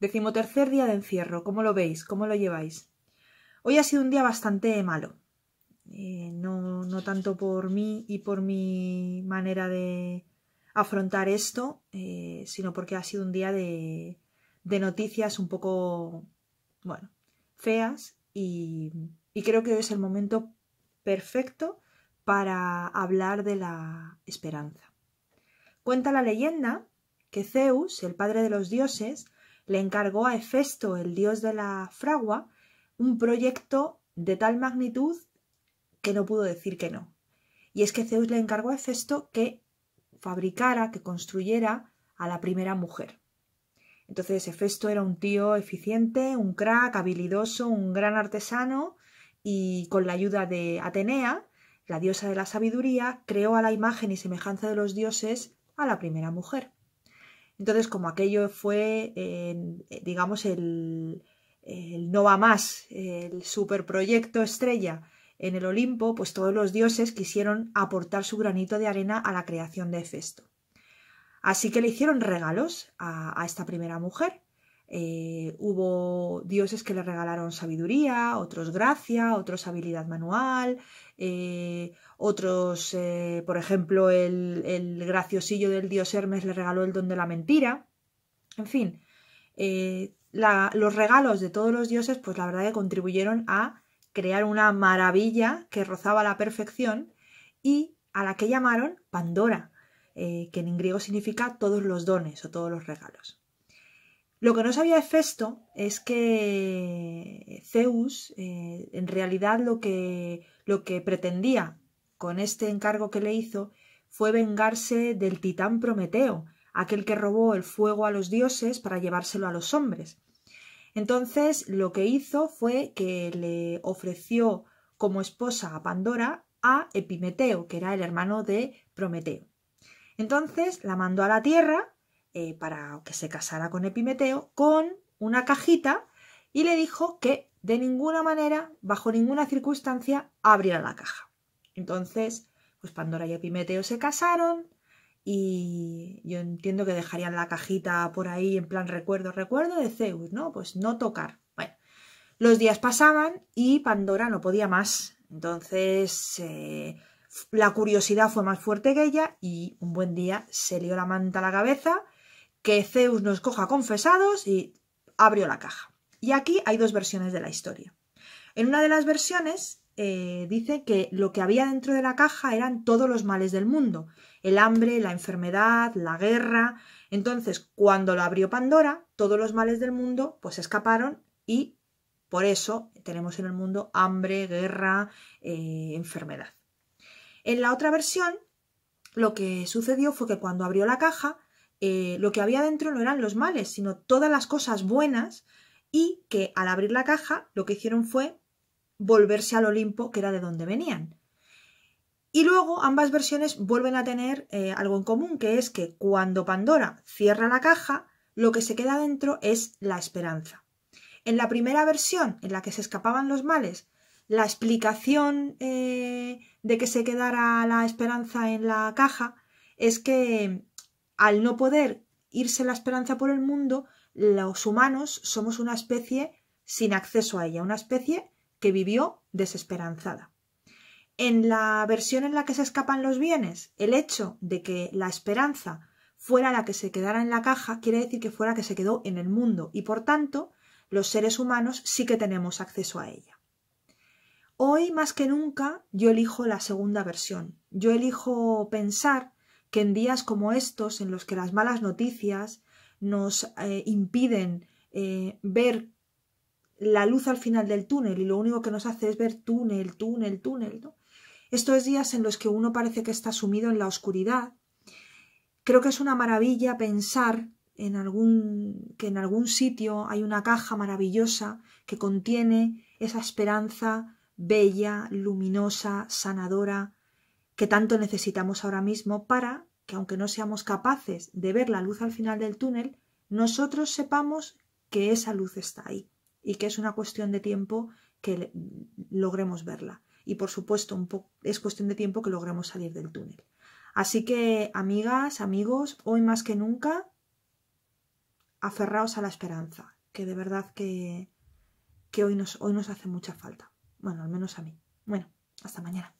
Decimotercer día de encierro. ¿Cómo lo veis? ¿Cómo lo lleváis? Hoy ha sido un día bastante malo. Eh, no, tanto por mí y por mi manera de afrontar esto, eh, sino porque ha sido un día de, noticias un poco, bueno, feas y, y creo que hoy es el momento perfecto para hablar de la esperanza. Cuenta la leyenda que Zeus, el padre de los dioses, le encargó a Hefesto, el dios de la fragua, un proyecto de tal magnitud que no pudo decir que no. Y es que Zeus le encargó a Hefesto que fabricara, que construyera a la primera mujer. Entonces Hefesto era un tío eficiente, un crack, habilidoso, un gran artesano y con la ayuda de Atenea, la diosa de la sabiduría, creó a la imagen y semejanza de los dioses a la primera mujer. Entonces, como aquello fue, eh, digamos, el, el, no va más, el superproyecto estrella en el Olimpo, pues todos los dioses quisieron aportar su granito de arena a la creación de Hefesto. Así que le hicieron regalos a, a esta primera mujer. Eh, hubo dioses que le regalaron sabiduría, otros gracia, otros habilidad manual, eh, otros, eh, por ejemplo, el, graciosillo del dios Hermes le regaló el don de la mentira. En fin, los regalos de todos los dioses, pues la verdad que contribuyeron a crear una maravilla que rozaba la perfección y a la que llamaron Pandora, que en griego significa todos los dones o todos los regalos. Lo que no sabía Hefesto es que Zeus, eh, en realidad, lo que, lo que pretendía con este encargo que le hizo fue vengarse del titán Prometeo, aquel que robó el fuego a los dioses para llevárselo a los hombres. Entonces, lo que hizo fue que le ofreció como esposa a Pandora a Epimeteo, que era el hermano de Prometeo. Entonces la mandó a la tierra eh, para que se casara con Epimeteo con una cajita y le dijo que de ninguna manera, bajo ninguna circunstancia, abriera la caja. Entonces, pues Pandora y Epimeteo se casaron y yo entiendo que dejarían la cajita por ahí en plan recuerdo, recuerdo de Zeus, ¿no? Pues no tocar. Bueno, los días pasaban y Pandora no podía más. Entonces, eh, la curiosidad fue más fuerte que ella y un buen día se lió la manta a la cabeza que Zeus nos coja confesados y abrió la caja. Y aquí hay dos versiones de la historia. En una de las versiones eh, dice que lo que había dentro de la caja eran todos los males del mundo, el hambre, la enfermedad, la guerra. Entonces, cuando lo abrió Pandora, todos los males del mundo pues escaparon y por eso tenemos en el mundo hambre, guerra, eh, enfermedad. En la otra versión, lo que sucedió fue que cuando abrió la caja, eh, lo que había dentro no eran los males, sino todas las cosas buenas y que al abrir la caja lo que hicieron fue volverse al Olimpo, que era de donde venían. Y luego ambas versiones vuelven a tener eh, algo en común, que es que cuando Pandora cierra la caja, lo que se queda dentro es la esperanza. En la primera versión, en la que se escapaban los males, la explicación eh, de que se quedara la esperanza en la caja es que al no poder irse la esperanza por el mundo, los humanos somos una especie sin acceso a ella, una especie que vivió desesperanzada. En la versión en la que se escapan los bienes, el hecho de que la esperanza fuera la que se quedara en la caja quiere decir que fuera la que se quedó en el mundo y por tanto los seres humanos sí que tenemos acceso a ella. Hoy más que nunca yo elijo la segunda versión. Yo elijo pensar que en días como estos, en los que las malas noticias nos eh, impiden eh, ver la luz al final del túnel y lo único que nos hace es ver túnel, túnel, túnel. Estos días en los que uno parece que está sumido en la oscuridad, creo que es una maravilla pensar que en algún sitio hay una caja maravillosa que contiene esa esperanza bella, luminosa, sanadora, que tanto necesitamos ahora mismo para que, aunque no seamos capaces de ver la luz al final del túnel, nosotros sepamos que esa luz está ahí y que es una cuestión de tiempo que logremos verla. Y por supuesto, es cuestión de tiempo que logremos salir del túnel. Así que, amigas, amigos, hoy más que nunca, aferraos a la esperanza, que de verdad que, que hoy, nos, hoy nos hace mucha falta. Bueno, al menos a mí. Bueno, hasta mañana.